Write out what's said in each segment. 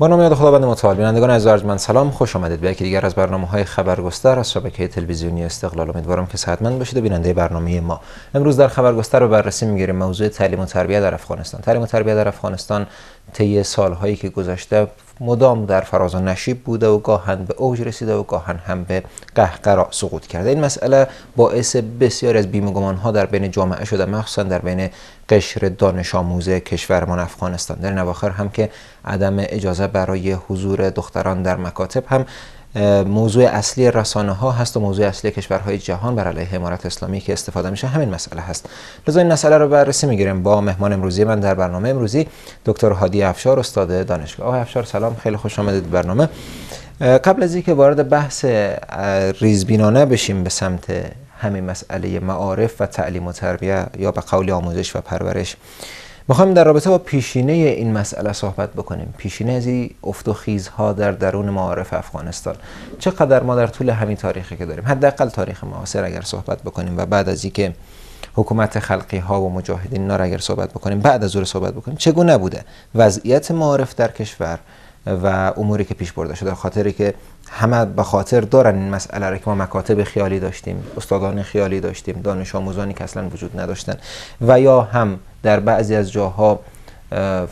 با نام یاد خداوند متعال بینندگان از من سلام خوش آمدید به یکی دیگر از برنامه های خبرگستر از شبکه تلویزیونی استقلال امیدوارم که صحتمند باشید و بیننده برنامه ما امروز در خبرگستر به بررسی میگیریم موضوع تعلیم و تربیت در افغانستان تعلیم و تربیت در افغانستان طی سالهایی که گذشته مدام در فراز و نشیب بوده و گاهن به اوج رسیده و گاهن هم به قهقرا سقوط کرده این مسئله باعث بسیاری از بیم ها در بین جامعه شده مخصوصا در بین قشر دانش آموز کشورمان افغانستان در نواخر هم که عدم اجازه برای حضور دختران در مکاتب هم موضوع اصلی رسانه ها هست و موضوع اصلی کشورهای جهان بر علیه امارت اسلامی که استفاده میشه همین مسئله هست لذا این مسئله رو بررسی میگیریم با مهمان امروزی من در برنامه امروزی دکتر هادی افشار استاد دانشگاه آقای افشار سلام خیلی خوش آمدید برنامه قبل از اینکه وارد بحث ریزبینانه بشیم به سمت همین مسئله معارف و تعلیم و تربیه یا به قول آموزش و پرورش میخوایم در رابطه با پیشینه این مسئله صحبت بکنیم پیشینه از افت و خیزها در درون معارف افغانستان چقدر ما در طول همین تاریخی که داریم حداقل تاریخ معاصر اگر صحبت بکنیم و بعد از اینکه حکومت خلقی ها و مجاهدین نار اگر صحبت بکنیم بعد از اون صحبت بکنیم چگونه بوده وضعیت معارف در کشور و اموری که پیش برده شده خاطری که همه به خاطر دارن این مسئله را که ما مکاتب خیالی داشتیم استادان خیالی داشتیم دانش آموزانی که اصلا وجود نداشتن و یا هم در بعضی از جاها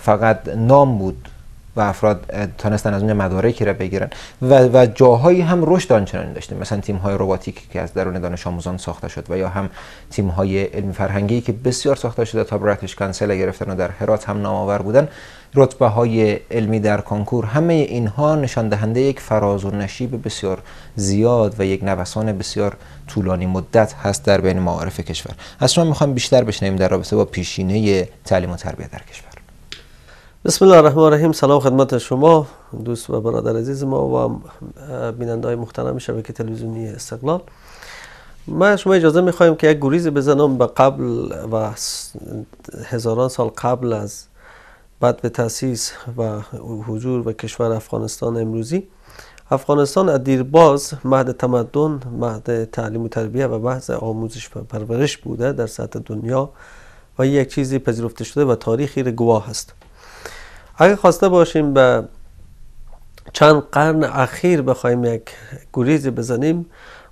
فقط نام بود و افراد تانستن از اونجا مدارکی را بگیرن و, و جاهایی هم رشد آنچنانی داشتیم مثلا تیم های روباتیک که از درون دانش آموزان ساخته شد و یا هم تیم های علمی فرهنگی که بسیار ساخته شده تا برایتش کانسل گرفتن و در هرات هم نامآور بودن رتبه های علمی در کنکور همه اینها نشان دهنده یک فراز و نشیب بسیار زیاد و یک نوسان بسیار طولانی مدت هست در بین معارف کشور از شما میخوام بیشتر بشنیم در رابطه با پیشینه تعلیم و تربیت در کشور بسم الله الرحمن الرحیم سلام خدمت شما دوست و برادر عزیز ما و بیننده های محترم شبکه تلویزیونی استقلال ما شما اجازه میخوایم که یک گریز بزنم به قبل و هزاران سال قبل از بعد به تاسیس و حضور و کشور افغانستان امروزی افغانستان از دیرباز مهد تمدن مهد تعلیم و تربیه و بحث آموزش و پرورش بوده در سطح دنیا و یک چیزی پذیرفته شده و تاریخی را گواه است اگر خواسته باشیم به چند قرن اخیر بخوایم یک گریزی بزنیم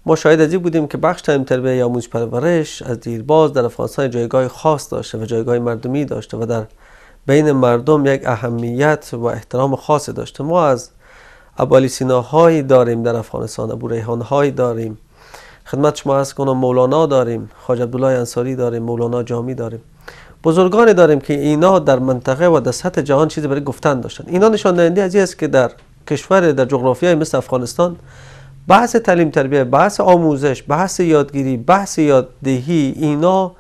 ما شاید از بودیم که بخش تعلیم تربیه یا آموزش پرورش از دیرباز در افغانستان جایگاه خاص داشته و جایگاه مردمی داشته و در بین مردم یک اهمیت و احترام خاصی داشته ما از سینا هایی داریم در افغانستان ابو ریحان هایی داریم خدمت شما از کنم مولانا داریم خواجه عبدالله انصاری داریم مولانا جامی داریم بزرگانی داریم که اینا در منطقه و در سطح جهان چیزی برای گفتن داشتن اینا نشان دهنده از است که در کشور در جغرافیای مثل افغانستان بحث تعلیم تربیت بحث آموزش بحث یادگیری بحث یاددهی اینا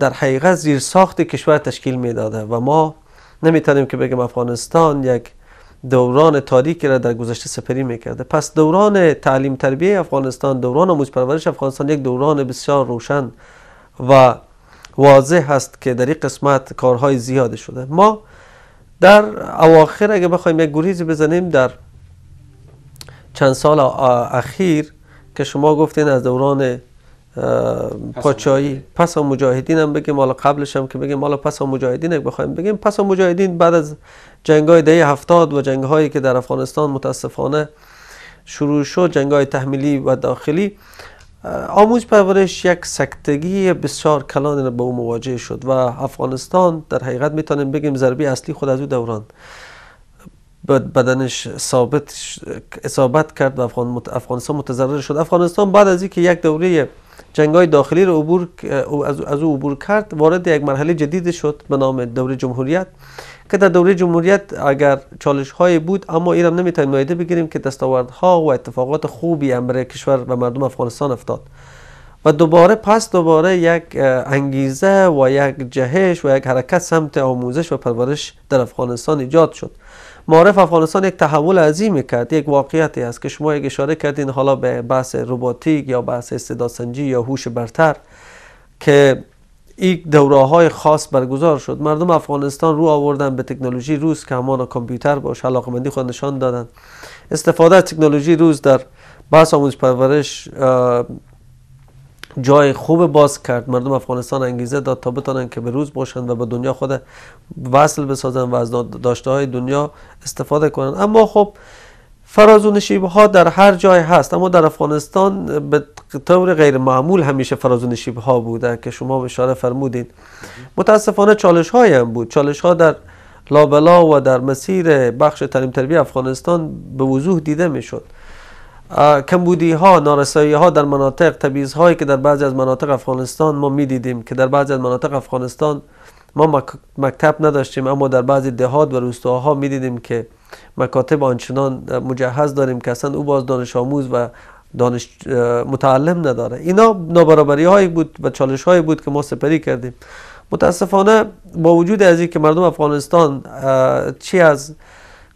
در حقیقت زیر ساخت کشور تشکیل میداده و ما نمیتونیم که بگم افغانستان یک دوران تاریکی را در گذشته سپری میکرده پس دوران تعلیم تربیه افغانستان دوران آموزش پرورش افغانستان یک دوران بسیار روشن و واضح هست که در این قسمت کارهای زیاده شده ما در اواخر اگه بخوایم یک گریزی بزنیم در چند سال اخیر که شما گفتین از دوران پاچایی پس و مجاهدین هم بگیم حالا قبلش هم که بگیم حالا پس و مجاهدین بخوایم بگیم پس مجاهدین بعد از جنگ های دهی هفتاد و جنگ هایی که در افغانستان متاسفانه شروع شد جنگ های تحمیلی و داخلی آموز پرورش یک سکتگی بسیار کلان به او مواجه شد و افغانستان در حقیقت میتونیم بگیم ضربه اصلی خود از او دوران بدنش ثابت اصابت کرد و افغانستان متضرر شد افغانستان بعد از اینکه یک دوره جنگ های داخلی رو عبور از او عبور کرد وارد یک مرحله جدید شد به نام دوره جمهوریت که در دوره جمهوریت اگر چالش های بود اما ایرم نمیتونیم نایده بگیریم که دستاوردها و اتفاقات خوبی امر کشور و مردم افغانستان افتاد و دوباره پس دوباره یک انگیزه و یک جهش و یک حرکت سمت آموزش و پرورش در افغانستان ایجاد شد معرف افغانستان یک تحول عظیم کرد یک واقعیتی است که شما یک اشاره کردین حالا به بحث روباتیک یا بحث استداسنجی یا هوش برتر که یک دوره های خاص برگزار شد مردم افغانستان رو آوردن به تکنولوژی روز که همان کامپیوتر باش مندی خود نشان دادن استفاده از تکنولوژی روز در بحث آموزش پرورش جای خوب باز کرد مردم افغانستان انگیزه داد تا بتانن که به روز باشند و به دنیا خود وصل بسازند و از داشته های دنیا استفاده کنند اما خب فراز و نشیب ها در هر جای هست اما در افغانستان به طور غیر معمول همیشه فراز و ها بوده که شما اشاره فرمودین متاسفانه چالش های هم بود چالش ها در لابلا و در مسیر بخش تعلیم تربیه افغانستان به وضوح دیده میشد کمبودی ها نارسایی ها در مناطق تبعیض هایی که در بعضی از مناطق افغانستان ما میدیدیم که در بعضی از مناطق افغانستان ما مکتب نداشتیم اما در بعضی دهات و روستاها میدیدیم که مکاتب آنچنان مجهز داریم که اصلا او باز دانش آموز و دانش متعلم نداره اینا نابرابری هایی بود و چالش هایی بود که ما سپری کردیم متاسفانه با وجود از که مردم افغانستان چی از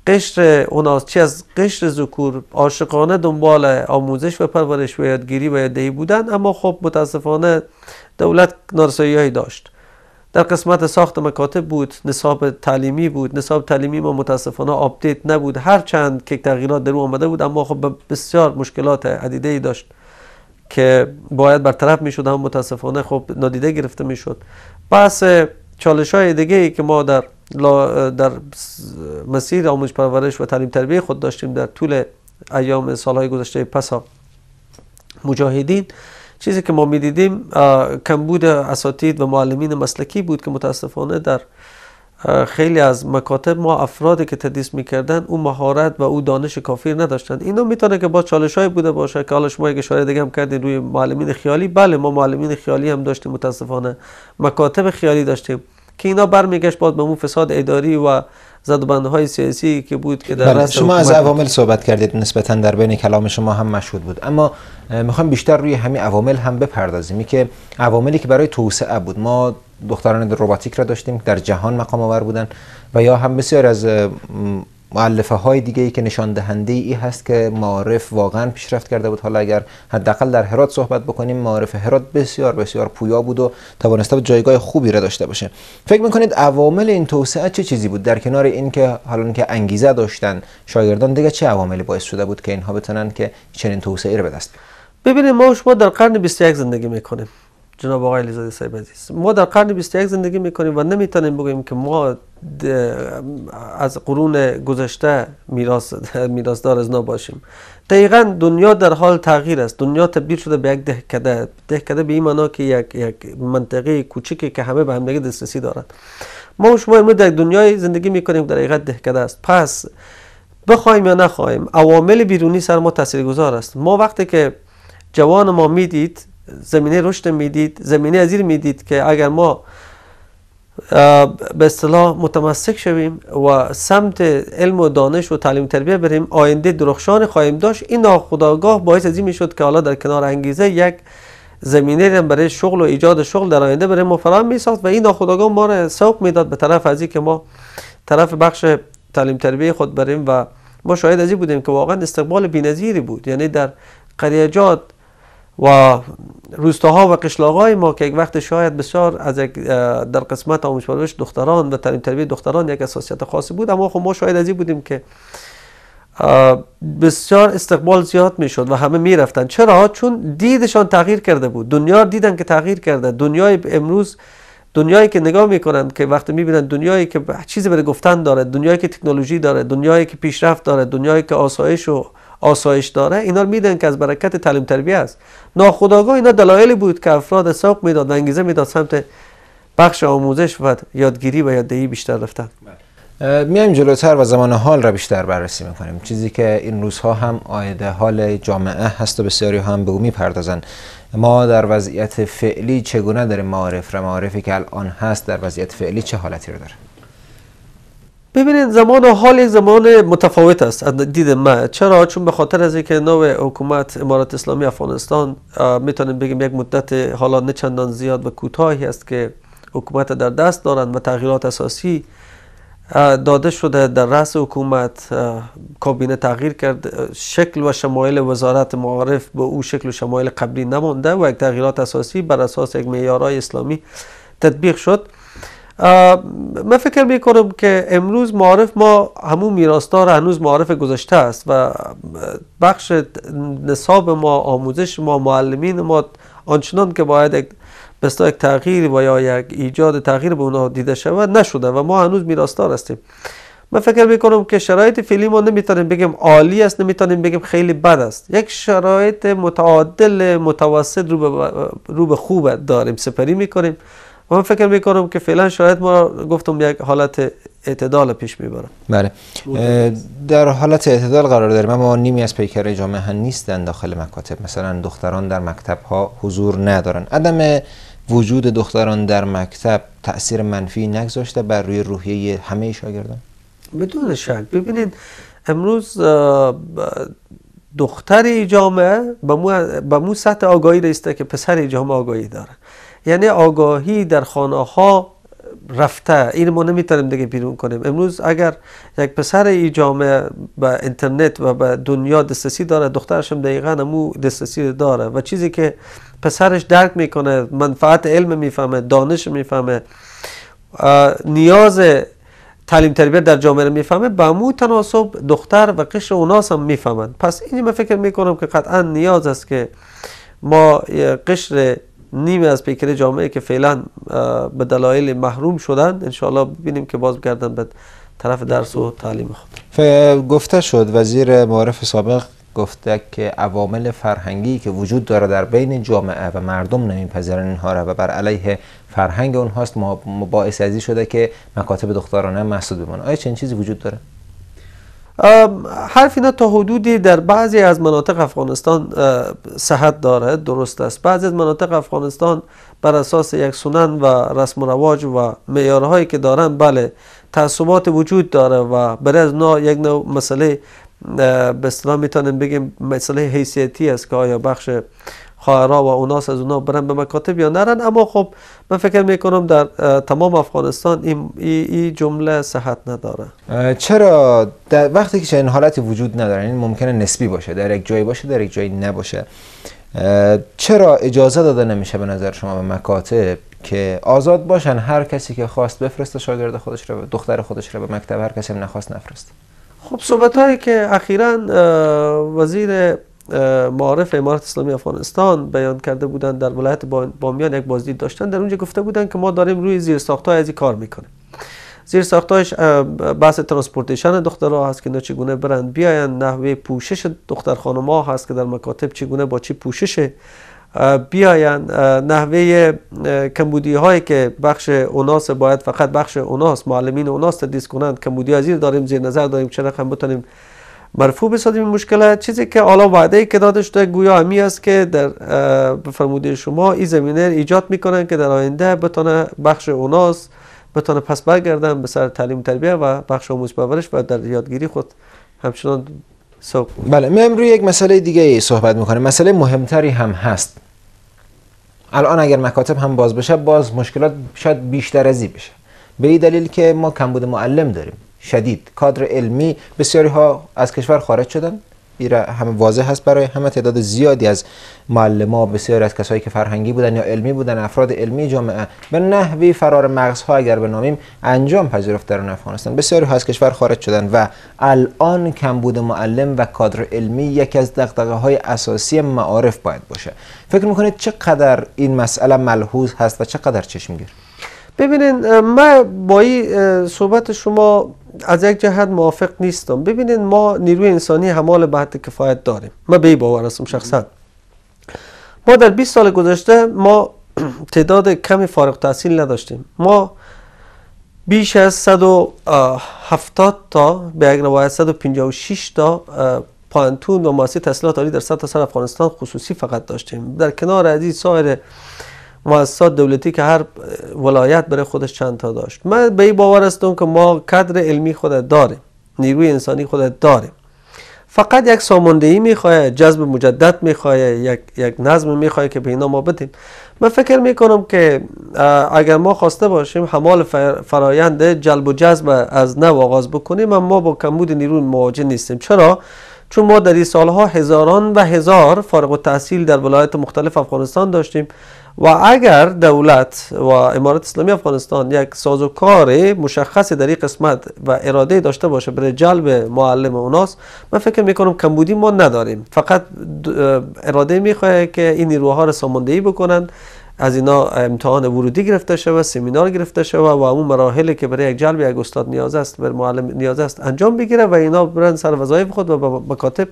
قشر چی از قشر ذکور عاشقانه دنبال آموزش و پرورش و یادگیری و یاددهی بودن اما خب متاسفانه دولت نارسایی داشت در قسمت ساخت مکاتب بود نصاب تعلیمی بود نصاب تعلیمی ما متاسفانه آپدیت نبود هر چند که تغییرات در آمده بود اما خب بسیار مشکلات عدیده ای داشت که باید برطرف می شد متاسفانه خب نادیده گرفته می شد پس چالش های دیگه ای که ما در در مسیر آموزش پرورش و تعلیم تربیه خود داشتیم در طول ایام سالهای گذشته پسا مجاهدین چیزی که ما میدیدیم کمبود اساتید و معلمین مسلکی بود که متاسفانه در خیلی از مکاتب ما افرادی که تدریس میکردن او مهارت و او دانش کافی نداشتند اینا میتونه که با چالش های بوده باشه که حالا شما یک اشاره دیگه هم کردین روی معلمین خیالی بله ما معلمین خیالی هم داشتیم متاسفانه مکاتب خیالی داشتیم که اینا برمیگشت به اون فساد اداری و زدبنده های سیاسی که بود که در شما از عوامل صحبت کردید نسبتا در بین کلام شما هم مشهود بود اما میخوام بیشتر روی همین عوامل هم بپردازیم که عواملی که برای توسعه بود ما دختران روباتیک را داشتیم در جهان مقام آور بودن و یا هم بسیار از معلفه های دیگه ای که نشان دهنده ای هست که معارف واقعا پیشرفت کرده بود حالا اگر حداقل در هرات صحبت بکنیم معارف هرات بسیار بسیار پویا بود و توانسته بود جایگاه خوبی را داشته باشه فکر میکنید عوامل این توسعه چه چیزی بود در کنار اینکه حالا که انگیزه داشتن شاگردان دیگه چه عواملی باعث شده بود که اینها بتونن که چنین توسعه رو به دست ببینید ما شما در قرن 21 زندگی میکنیم جناب آقای علیزاده صاحب عزیز ما در قرن 21 زندگی میکنیم و نمیتونیم بگیم که ما از قرون گذشته میراث میراثدار از باشیم دقیقا دنیا در حال تغییر است دنیا تبدیل شده به یک دهکده دهکده به این معنا که یک یک منطقه کوچکی که همه به همدیگه دسترسی دارد. ما و شما امروز در دنیای زندگی میکنیم در حقیقت دهکده است پس بخوایم یا نخواهیم عوامل بیرونی سر ما تاثیرگذار است ما وقتی که جوان ما میدید زمینه رشد میدید زمینه ازیر میدید که اگر ما به اصطلاح متمسک شویم و سمت علم و دانش و تعلیم تربیه بریم آینده درخشان خواهیم داشت این ناخداگاه باعث از این میشد که حالا در کنار انگیزه یک زمینه برای شغل و ایجاد شغل در آینده برای ما فراهم میساخت و این ناخداگاه ما را سوق میداد به طرف ازی که ما طرف بخش تعلیم تربیه خود بریم و ما شاید ازی بودیم که واقعا استقبال بی‌نظیری بود یعنی در قریجات و روستاها و قشلاقای ما که یک وقت شاید بسیار از در قسمت آموزش پرورش دختران و تعلیم تربیت دختران یک اساسیت خاصی بود اما خب ما شاید از این بودیم که بسیار استقبال زیاد میشد و همه میرفتن چرا چون دیدشان تغییر کرده بود دنیا دیدن که تغییر کرده دنیای امروز دنیایی که نگاه میکنند که وقتی میبینند دنیایی که چیزی برای گفتن داره دنیایی که تکنولوژی داره دنیایی که پیشرفت داره دنیایی که آسایش و آسایش داره اینا میدن که از برکت تعلیم تربیه است ناخداگاه اینا دلایلی بود که افراد سوق میداد انگیزه میداد سمت بخش آموزش و یادگیری و یاددهی بیشتر رفتن بله. میایم جلوتر و زمان حال را بیشتر بررسی میکنیم چیزی که این روزها هم آید حال جامعه هست و بسیاری هم به او میپردازن ما در وضعیت فعلی چگونه داریم معارف را معارفی که الان هست در وضعیت فعلی چه حالتی رو داره ببینید زمان و حال یک زمان متفاوت است از دید من چرا چون به خاطر از اینکه نوع حکومت امارات اسلامی افغانستان میتونیم بگیم یک مدت حالا نه چندان زیاد و کوتاهی است که حکومت در دست دارند و تغییرات اساسی داده شده در رأس حکومت کابینه تغییر کرد شکل و شمایل وزارت معارف به او شکل و شمایل قبلی نمانده و یک تغییرات اساسی بر اساس یک معیارهای اسلامی تطبیق شد من فکر می کنم که امروز معارف ما همون میراستار هنوز معارف گذشته است و بخش نصاب ما آموزش ما معلمین ما آنچنان که باید بستا یک تغییر و یا یک ایجاد تغییر به اونا دیده شود نشده و ما هنوز میراستار هستیم من فکر می کنم که شرایط فعلی ما نمیتونیم بگیم عالی است نمیتونیم بگیم خیلی بد است یک شرایط متعادل متوسط رو به, خوب داریم سپری میکنیم و من فکر میکنم که فعلا شاید ما گفتم یک حالت اعتدال پیش میبرم بله در حالت اعتدال قرار داریم اما نیمی از پیکر جامعه هم نیستن داخل مکاتب مثلا دختران در مکتب ها حضور ندارن عدم وجود دختران در مکتب تاثیر منفی نگذاشته بر روی روحیه همه شاگردان بدون شک ببینید امروز دختر جامعه به مو سطح آگاهی رسیده که پسر جامعه آگاهی داره یعنی آگاهی در خانه ها رفته این ما نمیتونیم دیگه بیرون کنیم امروز اگر یک پسر این جامعه به اینترنت و به دنیا دسترسی داره دخترش هم دقیقا همو دسترسی داره و چیزی که پسرش درک میکنه منفعت علم میفهمه دانش میفهمه نیاز تعلیم تربیت در جامعه میفهمه به مو تناسب دختر و قشر اوناس هم میفهمند پس این من فکر میکنم که قطعا نیاز است که ما قشر نیمه از پیکر جامعه که فعلا به دلایل محروم شدن انشاءالله ببینیم که باز گردن به طرف درس و تعلیم خود گفته شد وزیر معارف سابق گفته که عوامل فرهنگی که وجود داره در بین جامعه و مردم نمیپذیرن اینها را و بر علیه فرهنگ اونهاست باعث ازی شده که مکاتب دخترانه محسود بمونه آیا چنین چیزی وجود داره حرف اینا تا حدودی در بعضی از مناطق افغانستان صحت داره درست است بعضی از مناطق افغانستان بر اساس یک سنن و رسم و رواج و معیارهایی که دارن بله تعصبات وجود داره و برای از نوع یک نوع مسئله به اصطلاح میتونیم بگیم مسئله حیثیتی است که آیا بخش خواهرها و اوناس از اونا برن به مکاتب یا نرن اما خب من فکر میکنم در تمام افغانستان این ای, جمله صحت نداره چرا در وقتی که این حالتی وجود نداره این ممکنه نسبی باشه در یک جایی باشه در یک جایی نباشه چرا اجازه داده نمیشه به نظر شما به مکاتب که آزاد باشن هر کسی که خواست بفرسته شاگرد خودش رو دختر خودش رو به مکتب هر کسی هم نخواست نفرست خب صحبت هایی که اخیرا وزیر معارف امارت اسلامی افغانستان بیان کرده بودند در ولایت بامیان یک بازدید داشتن در اونجا گفته بودند که ما داریم روی زیر های از کار میکنیم زیر ساختایش بحث ترانسپورتیشن دخترها هست که اینا چگونه برند بیاین نحوه پوشش دختر خانم ها هست که در مکاتب چگونه با چی پوشش بیاین نحوه کمبودی هایی که بخش اوناس باید فقط بخش اوناس معلمین اوناس تدیس کنند کمبودی ها زیر داریم زیر نظر داریم چه هم بتونیم مرفوع بسازیم این چیزی که حالا وعده که داده شده گویا همی است که در فرموده شما این زمینه ایجاد میکنن که در آینده بتونه بخش اوناس بتونه پس برگردن به سر تعلیم تربیه و بخش آموزش پرورش و در یادگیری خود همچنان سوق بله من روی یک مسئله دیگه ای صحبت میکنه مسئله مهمتری هم هست الان اگر مکاتب هم باز بشه باز مشکلات شاید بیشتر ازی بشه به این دلیل که ما کمبود معلم داریم شدید کادر علمی بسیاری ها از کشور خارج شدن ایرا همه واضح هست برای همه تعداد زیادی از ها بسیاری از کسایی که فرهنگی بودن یا علمی بودن افراد علمی جامعه به نحوی فرار مغز ها اگر بنامیم انجام پذیرفت در افغانستان بسیاری ها از کشور خارج شدن و الان کمبود معلم و کادر علمی یکی از دقدقه های اساسی معارف باید باشه فکر میکنید چقدر این مسئله ملحوظ هست و چقدر چشمگیر ببینین من با این صحبت شما از یک جهت موافق نیستم ببینید ما نیروی انسانی همال به حد کفایت داریم من به باور هستم شخصا ما در 20 سال گذشته ما تعداد کمی فارغ تحصیل نداشتیم ما بیش از 170 تا به یک 156 تا پانتون و ماسی تحصیلات عالی در سطح سر افغانستان خصوصی فقط داشتیم در کنار از سایر مؤسسات دولتی که هر ولایت برای خودش چند تا داشت من به این باور هستم که ما کادر علمی خود داریم نیروی انسانی خود داریم فقط یک ساماندهی میخواه جذب مجدد میخواه یک, یک نظم میخواه که به اینا ما بدیم. من فکر میکنم که اگر ما خواسته باشیم حمال فرایند جلب و جذب از نو آغاز بکنیم ما با کمبود نیروی مواجه نیستیم چرا؟ چون ما در این سالها هزاران و هزار فارغ و تحصیل در ولایت مختلف افغانستان داشتیم و اگر دولت و امارت اسلامی افغانستان یک سازوکار مشخص در این قسمت و اراده داشته باشه برای جلب معلم اوناست من فکر میکنم کمبودی ما نداریم فقط اراده میخواه که این نیروها را ساماندهی بکنند از اینا امتحان ورودی گرفته شود سمینار گرفته شود و اون مراحلی که برای یک جلب یک استاد نیاز است بر معلم نیاز است انجام بگیره و اینا برن سر وظایف خود و به کاتب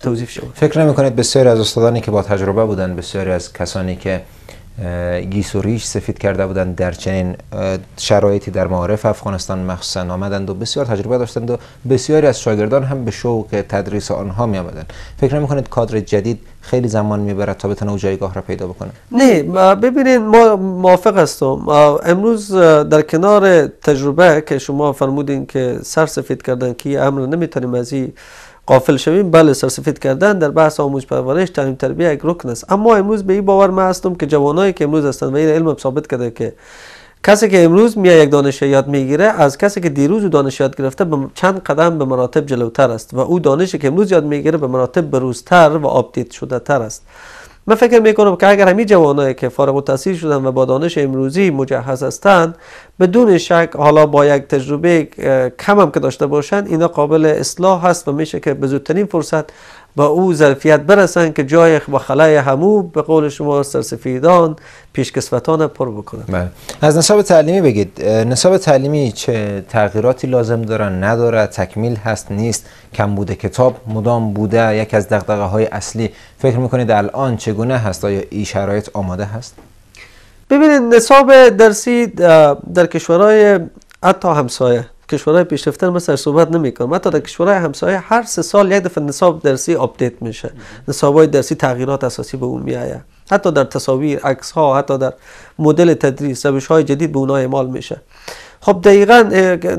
توضیح شد فکر نمی کنید بسیاری از استادانی که با تجربه بودن بسیاری از کسانی که گیس و ریش سفید کرده بودند در چنین شرایطی در معارف افغانستان مخصوصا آمدند و بسیار تجربه داشتند و بسیاری از شاگردان هم به شوق تدریس آنها می آمدند فکر نمی کنید کادر جدید خیلی زمان میبرد تا بتونه او جایگاه را پیدا بکنه نه ببینید ما موافق هستم امروز در کنار تجربه که شما فرمودین که سر سفید کردن که امر نمیتونیم از قافل شویم بله سرسفید کردن در بحث آموزش پرورش تعلیم تربیه یک رکن است اما امروز به این باور من هستم که جوانایی که امروز هستند و این علم ثابت کرده که کسی که امروز میای یک دانش یاد میگیره از کسی که دیروز دانش یاد گرفته به چند قدم به مراتب جلوتر است و او دانشی که امروز یاد میگیره به مراتب بروزتر و آپدیت شده تر است من فکر میکنم که اگر همین جوانایی که فارغ التحصیل شدن و با دانش امروزی مجهز هستند بدون شک حالا با یک تجربه کم هم که داشته باشند اینا قابل اصلاح هست و میشه که به زودترین فرصت به او ظرفیت برسن که جای و خلای همو به قول شما سرسفیدان پیشکسوتان پر بکنند بله. از نصاب تعلیمی بگید نصاب تعلیمی چه تغییراتی لازم دارن نداره تکمیل هست نیست کم بوده کتاب مدام بوده یک از دقدقه های اصلی فکر میکنید الان چگونه هست آیا این شرایط آماده هست ببینید نصاب درسی در کشورهای حتی همسایه کشورهای پیشرفته مثلا صحبت نمیکنم حتی در کشورهای همسایه هر سه سال یک دفعه نصاب درسی آپدیت میشه نصابهای درسی تغییرات اساسی به اون میآید حتی در تصاویر عکس ها حتی در مدل تدریس روش های جدید به اونها اعمال میشه خب دقیقا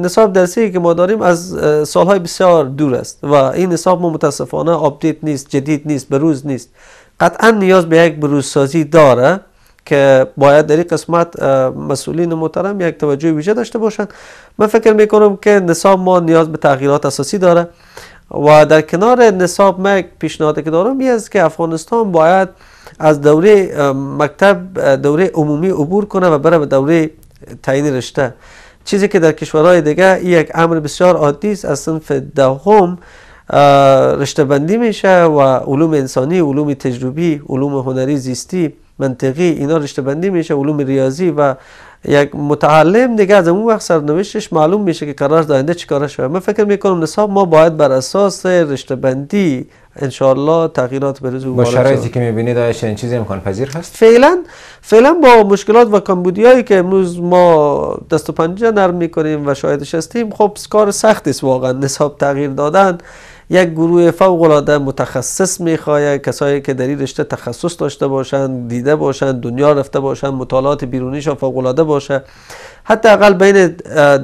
نصاب درسی که ما داریم از سالهای بسیار دور است و این نصاب ما متاسفانه آپدیت نیست جدید نیست بروز نیست قطعا نیاز به یک بروزسازی داره که باید در این قسمت مسئولین محترم یک توجه ویژه داشته باشند من فکر می کنم که نصاب ما نیاز به تغییرات اساسی داره و در کنار نصاب یک پیشنهاد که دارم این است که افغانستان باید از دوره مکتب دوره عمومی عبور کنه و بره به دوره تعیین رشته چیزی که در کشورهای دیگه یک امر بسیار عادی است از صنف دهم رشته بندی میشه و علوم انسانی علوم تجربی علوم هنری زیستی منطقی اینا رشته بندی میشه علوم ریاضی و یک متعلم دیگه از اون وقت سرنوشتش معلوم میشه که قرار داینده چی کارش شده من فکر میکنم نصاب ما باید بر اساس رشته بندی انشالله تغییرات به با شرایطی که میبینید آیا چنین چیزی امکان پذیر هست فعلا فعلا با مشکلات و هایی که امروز ما دست و پنجه نرم میکنیم و شاهدش هستیم خب کار سخت است واقعا نصاب تغییر دادن یک گروه فوق العاده متخصص میخواید کسایی که در این رشته تخصص داشته باشند دیده باشند دنیا رفته باشند مطالعات بیرونیشان فوق العاده باشه حتی اقل بین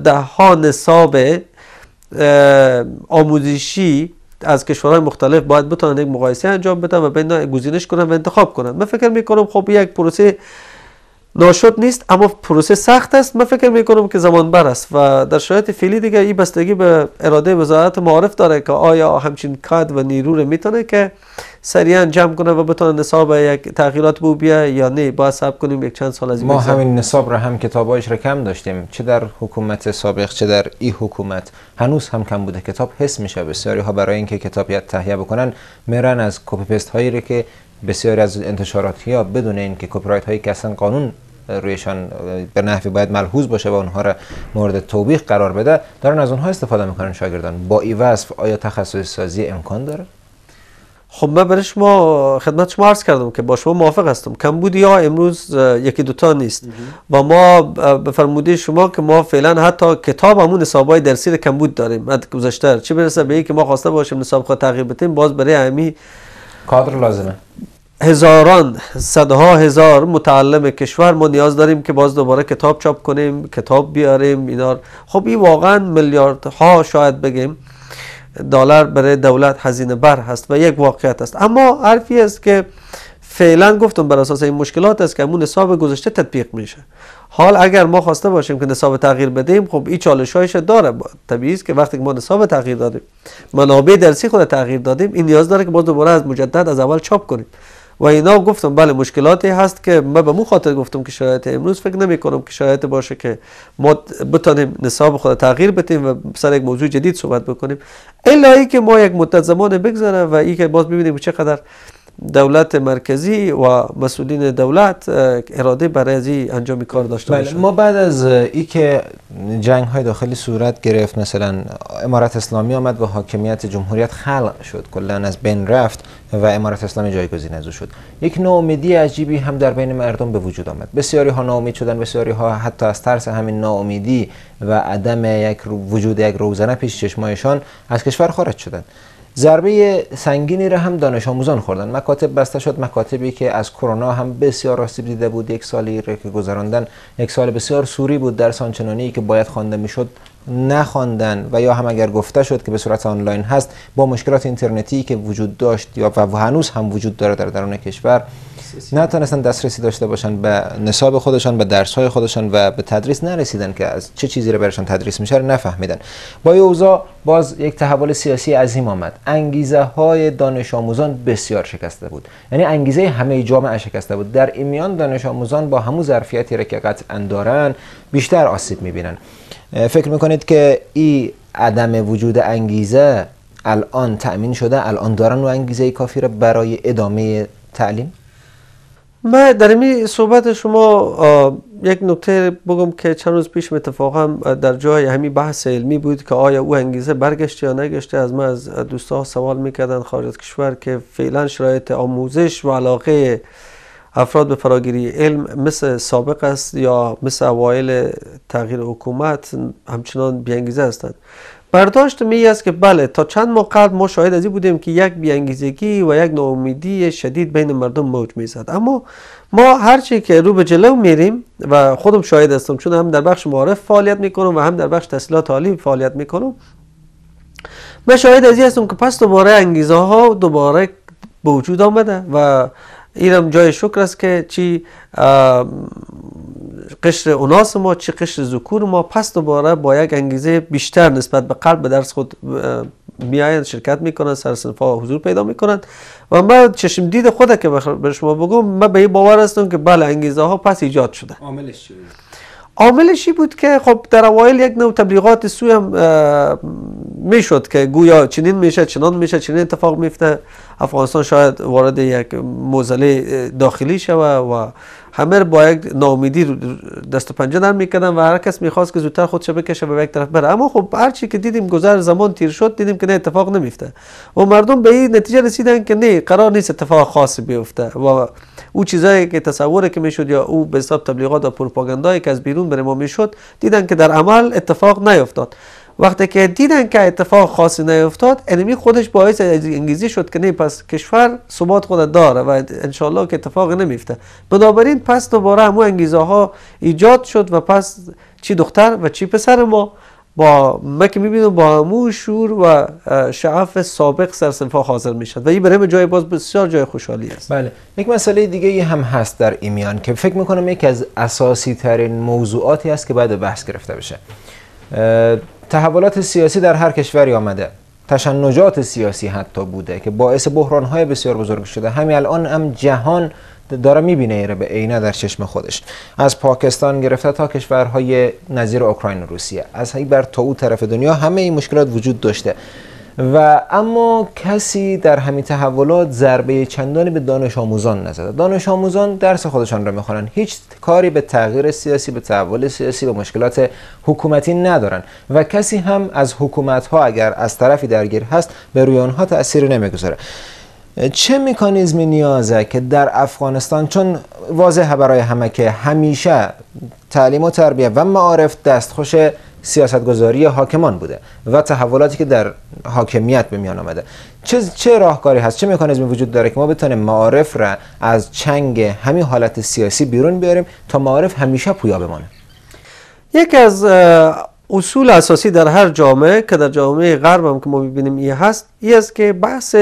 ده ها نصاب آموزشی از کشورهای مختلف باید بتونن یک مقایسه انجام بدن و بین گزینش کنن و انتخاب کنن من فکر میکنم خب یک پروسه ناشد نیست اما پروسه سخت است من فکر کنم که زمان بر است و در شرایط فعلی دیگه این بستگی به اراده وزارت معارف داره که آیا همچین کاد و نیرو رو میتونه که سریعا جمع کنه و بتونه نصاب یک تغییرات بو بیا یا نه با حساب کنیم یک چند سال از ما همین نصاب را هم کتابایش را کم داشتیم چه در حکومت سابق چه در این حکومت هنوز هم کم بوده کتاب حس میشه بسیاری ها برای اینکه کتابیت تهیه بکنن میرن از کپی پیست هایی که بسیاری از انتشاراتی ها بدون اینکه کپی رایت هایی که قانون رویشان به نحوی باید ملحوظ باشه و اونها را مورد توبیخ قرار بده دارن از اونها استفاده میکنن شاگردان با این وصف آیا تخصص سازی امکان داره خب من برای شما خدمت شما عرض کردم که با شما موافق هستم کمبودی ها امروز یکی دوتا نیست و ما به شما که ما فعلا حتی کتاب همون نصاب های درسی کمبود داریم از گذشته چی برسه به که ما خواسته باشیم نصاب خود تغییر بدیم باز برای همی کادر لازمه هزاران صدها هزار متعلم کشور ما نیاز داریم که باز دوباره کتاب چاپ کنیم کتاب بیاریم اینار خب این واقعا میلیاردها شاید بگیم دلار برای دولت هزینه بر هست و یک واقعیت است اما حرفی است که فعلا گفتم بر اساس این مشکلات است که اون نصاب گذشته تطبیق میشه حال اگر ما خواسته باشیم که نصاب تغییر بدیم خب این چالش هایش داره طبیعی است که وقتی ما نصاب تغییر دادیم منابع درسی خود تغییر دادیم این نیاز داره که ما دوباره از مجدد از اول چاپ کنیم و اینا گفتم بله مشکلاتی هست که من به مو خاطر گفتم که شرایط امروز فکر نمی کنم که شرایط باشه که ما بتانیم نصاب خود تغییر بتیم و سر یک موضوع جدید صحبت بکنیم الا که ما یک مدت زمان بگذره و ای که باز ببینیم چقدر دولت مرکزی و مسئولین دولت اراده برای از انجام کار داشته بله ما بعد از ای که جنگ های داخلی صورت گرفت مثلا امارت اسلامی آمد و حاکمیت جمهوریت خلق شد کلا از بین رفت و امارت اسلامی جایگزین از شد یک ناامیدی عجیبی هم در بین مردم به وجود آمد بسیاری ها ناامید شدن بسیاری ها حتی از ترس همین ناامیدی و عدم یک وجود یک روزنه پیش چشمایشان از کشور خارج شدند ضربه سنگینی را هم دانش آموزان خوردن مکاتب بسته شد مکاتبی که از کرونا هم بسیار آسیب دیده بود یک سالی را که گذراندن یک سال بسیار سوری بود درس آنچنانی که باید خوانده میشد نخواندن و یا هم اگر گفته شد که به صورت آنلاین هست با مشکلات اینترنتی که وجود داشت یا و هنوز هم وجود داره در درون کشور نتونستن دسترسی داشته باشن به نصاب خودشان به درسهای خودشان و به تدریس نرسیدن که از چه چیزی رو برشان تدریس میشه رو نفهمیدن با اوضاع باز یک تحول سیاسی عظیم آمد انگیزه های دانش آموزان بسیار شکسته بود یعنی انگیزه همه جامعه شکسته بود در این میان دانش آموزان با همو ظرفیتی را که قطعا دارن بیشتر آسیب میبینن فکر میکنید که این عدم وجود انگیزه الان تأمین شده الان دارن و انگیزه کافی را برای ادامه تعلیم من در این صحبت شما یک نکته بگم که چند روز پیش اتفاقا در جای همین بحث علمی بود که آیا او انگیزه برگشته یا نگشته از من از دوستان سوال میکردن خارج کشور که فعلا شرایط آموزش و علاقه افراد به فراگیری علم مثل سابق است یا مثل اوایل تغییر حکومت همچنان بیانگیزه هستند برداشت می است که بله تا چند ماه قبل ما شاهد از بودیم که یک بیانگیزگی و یک ناامیدی شدید بین مردم موج میزد اما ما هرچی که رو به جلو میریم و خودم شاهد هستم چون هم در بخش معارف فعالیت میکنم و هم در بخش تحصیلات عالی فعالیت میکنم من شاهد از هستم که پس دوباره انگیزه ها دوباره به وجود آمده و اینم جای شکر است که چی قشر اوناس ما چی قشر ذکور ما پس دوباره با یک انگیزه بیشتر نسبت به قلب به درس خود میآیند شرکت میکنند سرسنفا حضور پیدا میکنند و من چشم دید خود که به شما بگم من به این باور هستم که بله انگیزه ها پس ایجاد شده عاملش عاملش بود که خب در اوایل یک نوع تبلیغات سوی هم میشد که گویا چنین میشه چنان میشه چنین اتفاق میفته افغانستان شاید وارد یک موزله داخلی شود و همه با یک ناامیدی دست و پنجه نرم میکردن و هر کس میخواست که زودتر خودش بکشه و به یک طرف بره اما خب هر چی که دیدیم گذر زمان تیر شد دیدیم که نه اتفاق نمیفته و مردم به این نتیجه رسیدن که نه قرار نیست اتفاق خاصی بیفته و او چیزایی که تصور که میشد یا او به حساب تبلیغات و پروپاگاندایی که از بیرون بر ما میشد دیدن که در عمل اتفاق نیفتاد وقتی که دیدن که اتفاق خاصی نیفتاد انمی خودش باعث انگیزی شد که نه پس کشور ثبات خود داره و انشالله که اتفاق نمیفته بنابراین پس دوباره همو انگیزه ها ایجاد شد و پس چی دختر و چی پسر ما با ما که میبینم با همو شور و شعف سابق سرسنفا حاضر میشد و این برای جای باز بسیار جای خوشحالی است بله یک مسئله دیگه هم هست در ایمیان که فکر میکنم یکی از اساسی ترین موضوعاتی است که بعد بحث گرفته بشه تحولات سیاسی در هر کشوری آمده تشنجات سیاسی حتی بوده که باعث بحران های بسیار بزرگ شده همین الان هم جهان داره میبینه ایره به عینه در چشم خودش از پاکستان گرفته تا کشورهای نظیر اوکراین و روسیه از هی بر تا او طرف دنیا همه این مشکلات وجود داشته و اما کسی در همین تحولات ضربه چندانی به دانش آموزان نزده دانش آموزان درس خودشان را میخوانند هیچ کاری به تغییر سیاسی به تحول سیاسی به مشکلات حکومتی ندارن و کسی هم از حکومت ها اگر از طرفی درگیر هست به روی آنها تأثیری نمیگذاره چه مکانیزمی نیازه که در افغانستان چون واضحه برای همه که همیشه تعلیم و تربیه و معارف دستخوش سیاستگذاری حاکمان بوده و تحولاتی که در حاکمیت به میان آمده چه چه راهکاری هست چه مکانیزمی وجود داره که ما بتونیم معارف را از چنگ همین حالت سیاسی بیرون بیاریم تا معارف همیشه پویا بمانه یکی از اصول اساسی در هر جامعه که در جامعه غرب هم که ما ببینیم این هست این است که بحث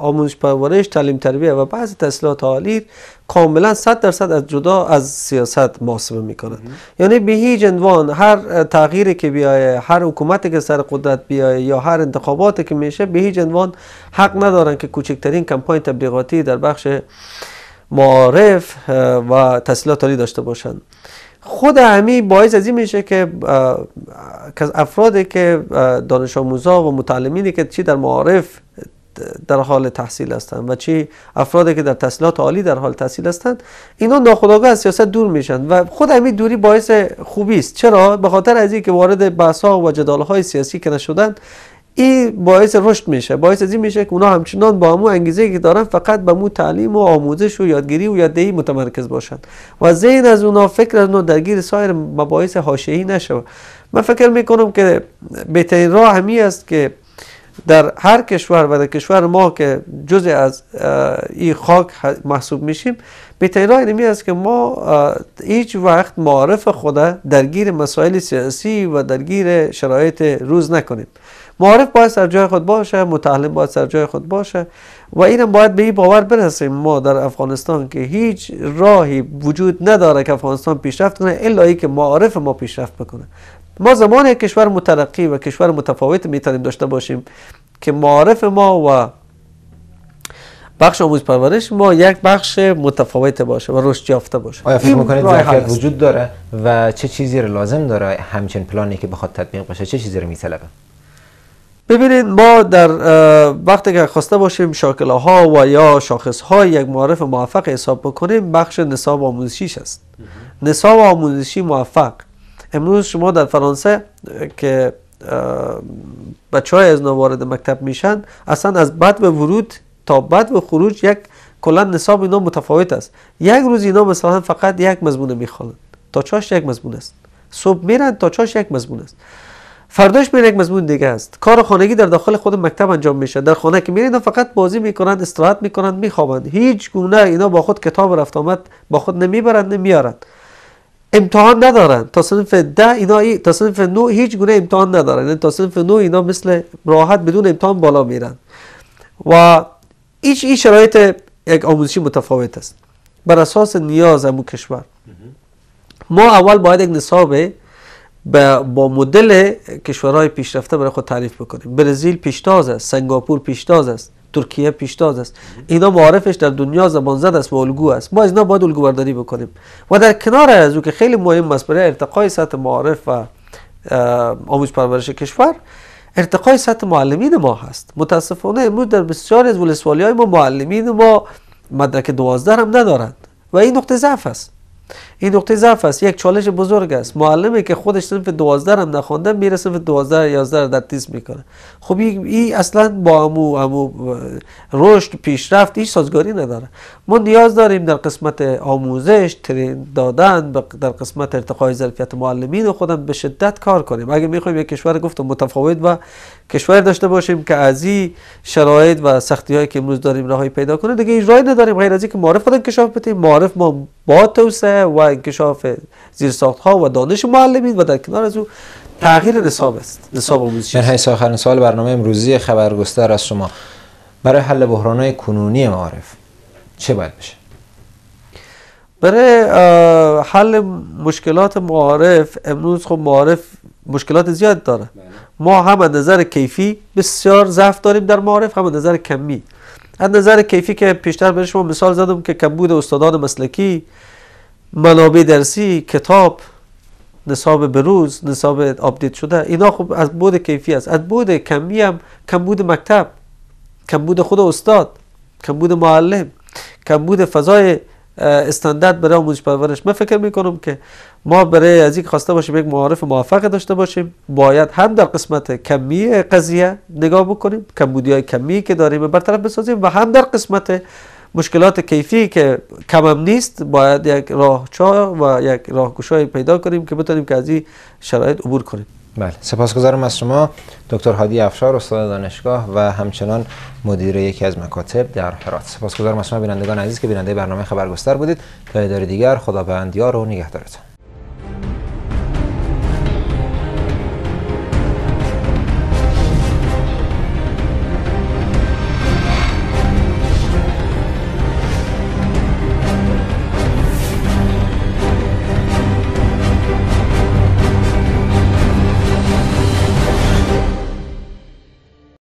آموزش پرورش تعلیم تربیه و بعض تسلیحات عالی کاملا 100 درصد از جدا از سیاست محاسبه میکنند یعنی به هیچ عنوان هر تغییری که بیایه هر حکومتی که سر قدرت بیایه یا هر انتخاباتی که میشه به هیچ عنوان حق ندارن که کوچکترین کمپاین تبلیغاتی در بخش معارف و تسلیحات عالی داشته باشند خود همین باعث از این میشه که افرادی که دانش آموزا و متعلمینی که چی در معارف در حال تحصیل هستند و چی افرادی که در تحصیلات عالی در حال تحصیل هستند اینا ناخودآگاه از سیاست دور میشن و خود همین دوری باعث خوبی است چرا به خاطر از اینکه وارد بحث ها و جدال های سیاسی که نشدن این باعث رشد میشه باعث از این میشه که اونا همچنان با همون انگیزه که دارن فقط به مو تعلیم و آموزش و یادگیری و یاددهی متمرکز باشن و ذهن از اونا فکر از اونا درگیر سایر مباحث حاشیه‌ای نشه من فکر میکنم که بهترین راه همی است که در هر کشور و در کشور ما که جزء از این خاک محسوب میشیم بهترین راه اینمی است که ما هیچ وقت معارف خود درگیر مسائل سیاسی و درگیر شرایط روز نکنیم معارف باید سر جای خود باشه متعلم باید سر جای خود باشه و اینم باید به این باور برسیم ما در افغانستان که هیچ راهی وجود نداره که افغانستان پیشرفت کنه الا ای که معارف ما پیشرفت بکنه ما زمان یک کشور مترقی و کشور متفاوت میتونیم داشته باشیم که معارف ما و بخش آموز پرورش ما یک بخش متفاوت باشه و رشد یافته باشه آیا فکر میکنید ظرفیت وجود داره و چه چیزی لازم داره همچین پلانی که بخواد تطبیق بشه چه چیزی رو میطلبه ببینید ما در وقتی که خواسته باشیم شاکله ها و یا شاخص های یک معرف موفق حساب بکنیم بخش نصاب آموزشیش است نصاب آموزشی موفق امروز شما در فرانسه که بچه های از وارد مکتب میشن اصلا از بد به ورود تا بد به خروج یک کلا نصاب اینا متفاوت است یک روز اینا مثلا فقط یک مضمون میخوانند تا چاش یک مضمون است صبح میرن تا چاش یک مضمون است فرداش میرن یک مضمون دیگه است کار خانگی در داخل خود مکتب انجام میشه در خانه که میرن فقط بازی میکنند استراحت میکنند میخوابند هیچ گونه اینا با خود کتاب رفت آمد با خود نمیبرند نمیارند امتحان ندارند تا صنف ده اینا ای... تا صنف نو هیچ گونه امتحان ندارند یعنی تا صنف نو اینا مثل راحت بدون امتحان بالا میرن و هیچ این شرایط یک آموزشی متفاوت است بر اساس نیاز امو کشور ما اول باید یک نصاب با مدل کشورهای پیشرفته برای خود تعریف بکنیم برزیل پیشتاز است سنگاپور پیشتاز است ترکیه پیشتاز است اینا معارفش در دنیا زبان زد است و الگو است ما از اینا باید الگو بکنیم و در کنار از او که خیلی مهم است برای ارتقای سطح معارف و آموزش پرورش کشور ارتقای سطح معلمین ما هست متاسفانه امروز در بسیاری از ولسوالی های ما معلمین ما مدرک دوازده هم ندارند و این نقطه ضعف است این نقطه ضعف است یک چالش بزرگ است معلمی که خودش صنف 12 هم نخونده میره صنف 12 11 در تیز میکنه خب این ای اصلا با امو امو رشد پیشرفت هیچ سازگاری نداره ما نیاز داریم در قسمت آموزش ترین دادن در قسمت ارتقای ظرفیت معلمین و خودم به شدت کار کنیم اگه میخوایم یک کشور گفتم متفاوت و کشور داشته باشیم که از این شرایط و سختی هایی که امروز داریم راهی پیدا کنه دیگه راهی نداریم غیر از اینکه معرف خود انکشاف بتیم، معرف ما با توسعه و انکشاف ساخت ها و دانش معلمین و در کنار از او تغییر نصاب است نصاب آموزش در حیث سال برنامه امروزی خبرگستر از شما برای حل های کنونی معرف. چه باید بشه برای حل مشکلات معارف امروز خب معارف مشکلات زیاد داره بله. ما هم از نظر کیفی بسیار ضعف داریم در معارف هم از نظر کمی از نظر کیفی که پیشتر برای شما مثال زدم که کمبود استادان مسلکی منابع درسی کتاب نصاب بروز نصاب آپدیت شده اینا خب از بود کیفی است از بود کمی هم کمبود مکتب کمبود خود استاد کمبود معلم کمبود فضای استاندارد برای آموزش پرورش من فکر کنم که ما برای از این خواسته باشیم یک معارف موفق داشته باشیم باید هم در قسمت کمی قضیه نگاه بکنیم کمبودی های کمی که داریم برطرف بسازیم و هم در قسمت مشکلات کیفی که هم نیست باید یک راهچا و یک راهکشای پیدا کنیم که بتونیم که از این شرایط عبور کنیم بله سپاسگزارم از شما دکتر هادی افشار استاد دانشگاه و همچنان مدیر یکی از مکاتب در هرات سپاسگزارم از شما بینندگان عزیز که بیننده برنامه خبرگستر بودید تا اداره دیگر خدا به و نگهدارتان